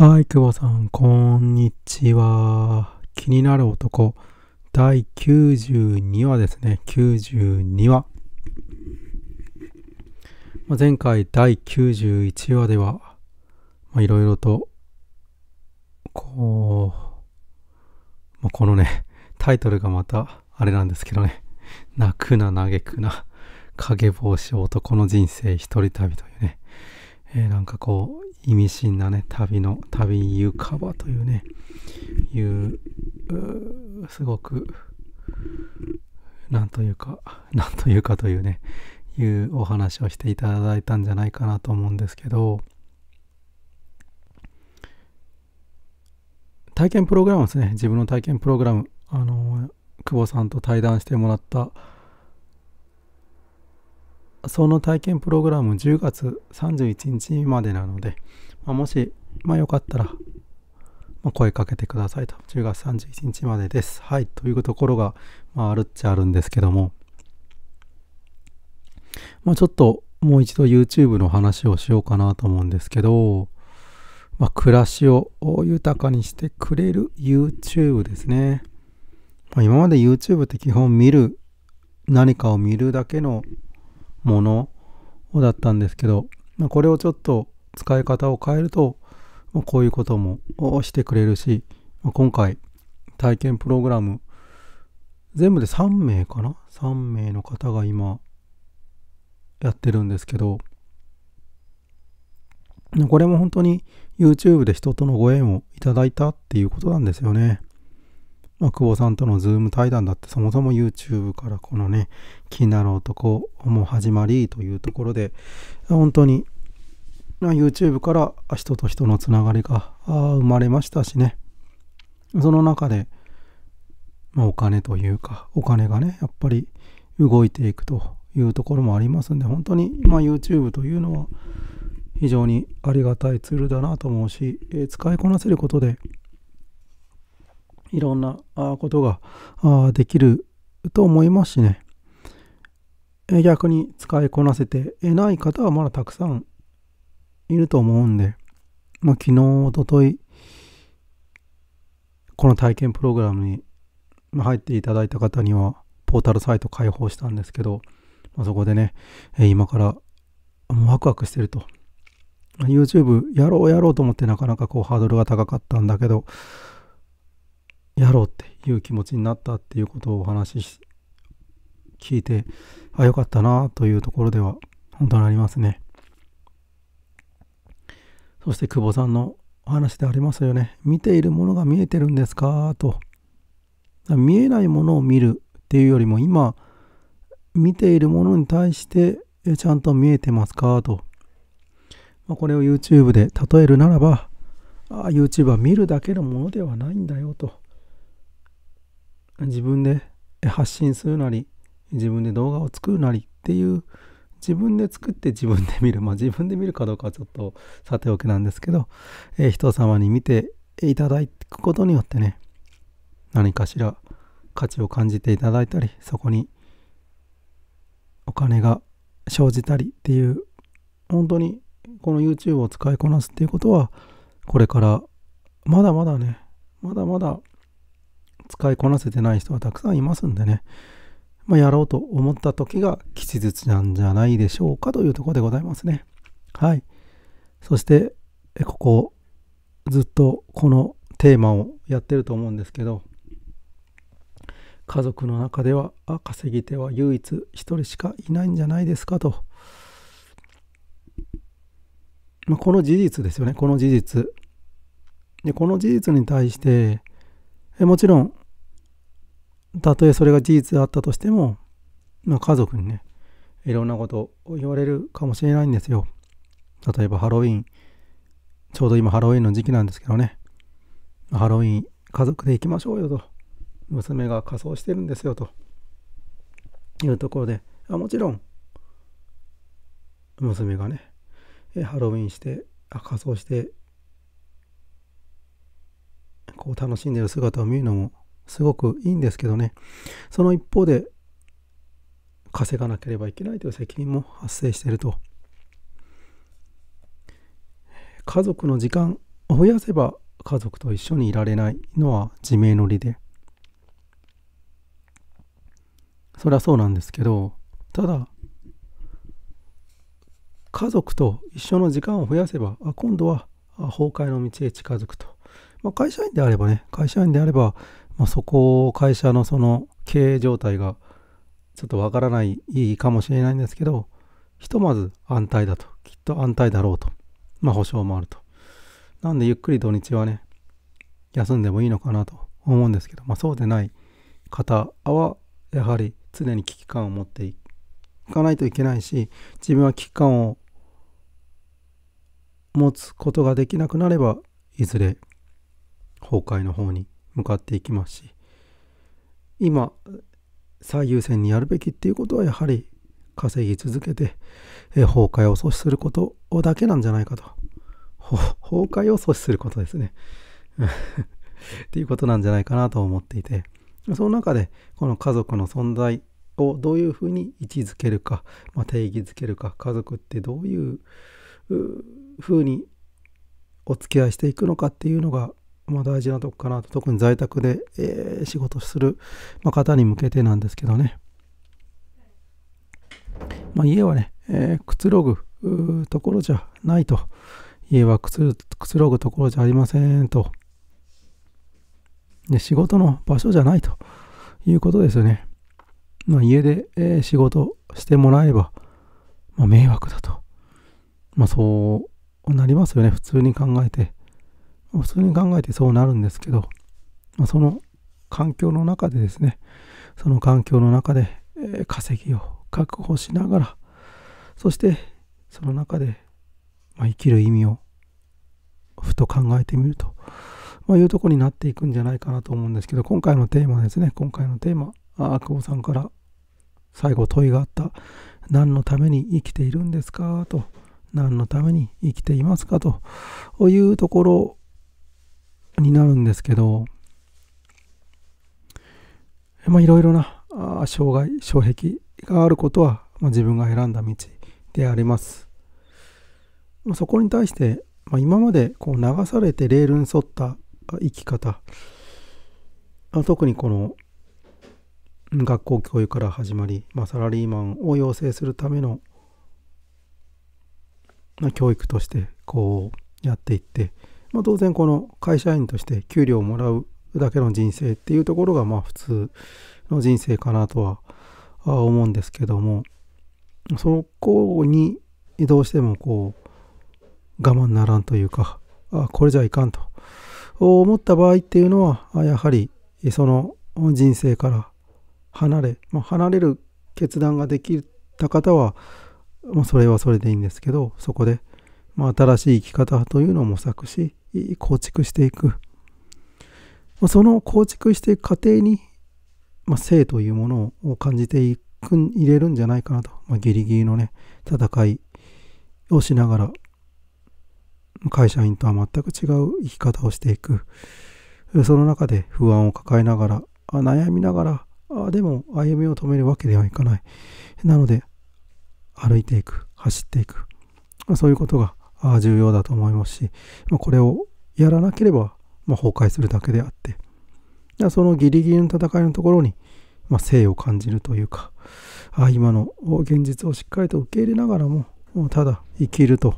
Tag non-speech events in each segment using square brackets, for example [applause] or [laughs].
はい、久保さん、こんにちは。気になる男、第92話ですね。92話。まあ、前回、第91話では、いろいろと、こう、まあ、このね、タイトルがまた、あれなんですけどね、泣くな、嘆くな、影帽子男の人生一人旅というね、えー、なんかこう、意味深なね、旅の、旅かばというね、いう、うすごく、なんというか、[laughs] なんというかというね、いうお話をしていただいたんじゃないかなと思うんですけど、体験プログラムですね、自分の体験プログラム、あの、久保さんと対談してもらったその体験プログラム10月31日までなので、まあ、もし、まあ、よかったら、まあ、声かけてくださいと。10月31日までです。はい。というところが、まあ、あるっちゃあるんですけども、まあ、ちょっともう一度 YouTube の話をしようかなと思うんですけど、まあ、暮らしを豊かにしてくれる YouTube ですね。まあ、今まで YouTube って基本見る、何かを見るだけのものだったんですけど、まあ、これをちょっと使い方を変えると、まあ、こういうこともしてくれるし、まあ、今回体験プログラム全部で3名かな3名の方が今やってるんですけどこれも本当に YouTube で人とのご縁をいただいたっていうことなんですよね。まあ、久保さんとのズーム対談だってそもそも YouTube からこのね、気になる男も始まりというところで、本当に YouTube から人と人のつながりが生まれましたしね、その中で、まあ、お金というか、お金がね、やっぱり動いていくというところもありますんで、本当に、まあ、YouTube というのは非常にありがたいツールだなと思うし、えー、使いこなせることで、いろんなことができると思いますしね逆に使いこなせてない方はまだたくさんいると思うんで、まあ、昨日おとといこの体験プログラムに入っていただいた方にはポータルサイト開放したんですけど、まあ、そこでね今からワクワクしてると YouTube やろうやろうと思ってなかなかこうハードルが高かったんだけどやろうっていう気持ちになったっていうことをお話し聞いて、あ、よかったなというところでは本当にありますね。そして久保さんのお話でありますよね。見ているものが見えてるんですかと。見えないものを見るっていうよりも今見ているものに対してちゃんと見えてますかと。まあ、これを YouTube で例えるならば、あ YouTube は見るだけのものではないんだよと。自分で発信するなり自分で動画を作るなりっていう自分で作って自分で見るまあ自分で見るかどうかはちょっとさておきなんですけど、えー、人様に見ていただくことによってね何かしら価値を感じていただいたりそこにお金が生じたりっていう本当にこの YouTube を使いこなすっていうことはこれからまだまだねまだまだ使いこなせてない人はたくさんいますんでね、まあ、やろうと思った時が吉日なんじゃないでしょうかというところでございますね。はい。そして、ここ、ずっとこのテーマをやってると思うんですけど、家族の中では稼ぎ手は唯一一人しかいないんじゃないですかと。まあ、この事実ですよね、この事実。で、この事実に対して、えもちろん、たとえそれが事実であったとしても、まあ、家族にね、いろんなことを言われるかもしれないんですよ。例えばハロウィン、ちょうど今ハロウィンの時期なんですけどね、ハロウィン家族で行きましょうよと、娘が仮装してるんですよと、いうところで、あもちろん、娘がね、ハロウィンして、あ仮装して、こう楽しんでる姿を見るのもすごくいいんですけどねその一方で稼がなければいけないという責任も発生していると家族の時間を増やせば家族と一緒にいられないのは自明の理でそれはそうなんですけどただ家族と一緒の時間を増やせば今度は崩壊の道へ近づくと、まあ、会社員であればね会社員であればまあ、そこを会社のその経営状態がちょっとわからないかもしれないんですけど、ひとまず安泰だと。きっと安泰だろうと。まあ保証もあると。なんでゆっくり土日はね、休んでもいいのかなと思うんですけど、まあそうでない方は、やはり常に危機感を持っていかないといけないし、自分は危機感を持つことができなくなれば、いずれ崩壊の方に向かっていきますし今最優先にやるべきっていうことはやはり稼ぎ続けて、え崩壊を阻止することだけなんじゃないかと崩壊を阻止することですね [laughs] っていうことなんじゃないかなと思っていてその中でこの家族の存在をどういうふうに位置づけるか、まあ、定義づけるか家族ってどういうふうにお付き合いしていくのかっていうのがまあ、大事なとこかなと特に在宅で、えー、仕事する、まあ、方に向けてなんですけどね、まあ、家はね、えー、くつろぐところじゃないと家はくつくつろぐところじゃありませんとで仕事の場所じゃないということですよね、まあ、家で、えー、仕事してもらえば、まあ、迷惑だと、まあ、そうなりますよね普通に考えて。普通に考えてそうなるんですけど、まあ、その環境の中でですねその環境の中で、え稼ぎを確保しながらそしてその中で、ま生きる意味をふと考えてみると、まいうとこになっていくんじゃないかなと思うんですけど今回のテーマですね今回のテーマあ久保さんから最後問いがあった何のために生きているんですかと何のために生きていますかというところになるんですけど、まあ、いろいろな障害、障壁があることは、まあ、自分が選んだ道であります。まあ、そこに対して、まあ、今までこう流されてレールに沿った生き方、あ特にこの学校教育から始まり、まあ、サラリーマンを養成するための、教育としてこうやっていって、まあ、当然この会社員として給料をもらうだけの人生っていうところがまあ普通の人生かなとは思うんですけどもそこにどうしてもこう我慢ならんというかあこれじゃいかんと思った場合っていうのはやはりその人生から離れ、まあ、離れる決断ができた方は、まあ、それはそれでいいんですけどそこで、まあ、新しい生き方というのを模索し構築していく、まあ、その構築していく過程に、まあ、性というものを感じていく入れるんじゃないかなと、まあ、ギリギリのね戦いをしながら会社員とは全く違う生き方をしていくその中で不安を抱えながら悩みながらあでも歩みを止めるわけではいかないなので歩いていく走っていくそういうことが重要だと思いますし、まこれをやらなければ、ま崩壊するだけであってでそのギリギリの戦いのところに、ま生を感じるというかあ今の現実をしっかりと受け入れながらもただ生きると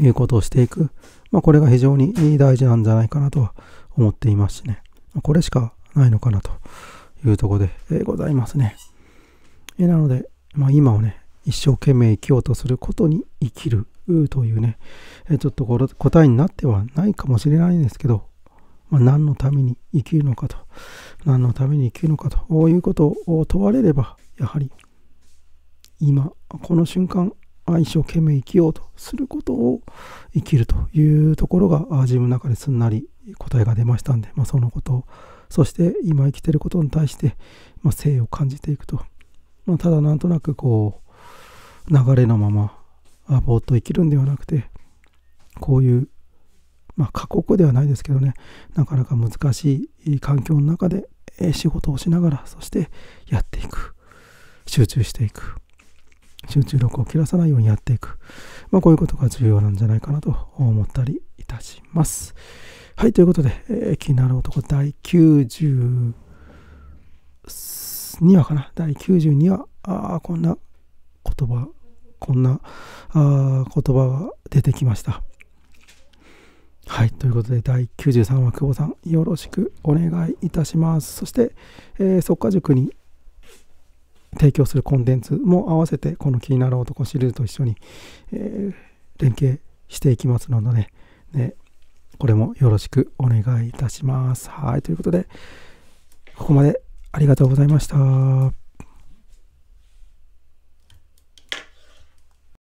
いうことをしていく、まあ、これが非常に大事なんじゃないかなとは思っていますしねこれしかないのかなというところでございますね。なので、まあ、今をね、一生懸命生きようとすることに生きるというね、ちょっと答えになってはないかもしれないんですけど、まあ、何のために生きるのかと、何のために生きるのかということを問われれば、やはり今、この瞬間、一生懸命生きようとすることを生きるというところが自分の中ですんなり答えが出ましたんで、まあ、そのことをそして今生きてることに対して、まあ、性を感じていくと、まあ、ただなんとなくこう流れのままぼーっと生きるんではなくてこういう、まあ、過酷ではないですけどねなかなか難しい環境の中で仕事をしながらそしてやっていく集中していく集中力を切らさないようにやっていく、まあ、こういうことが重要なんじゃないかなと思ったりいたします。はい、ということで、えー、気になる男第92話かな第92話あこんな言葉こんなあ言葉が出てきました。はい、ということで第93話久保さんよろしくお願いいたします。そして、えー、速化塾に提供するコンテンツも合わせてこの「気になる男」シリーズと一緒に、えー、連携していきますので、ね、これもよろしくお願いいたします。はい、ということでここまでありがとうございました。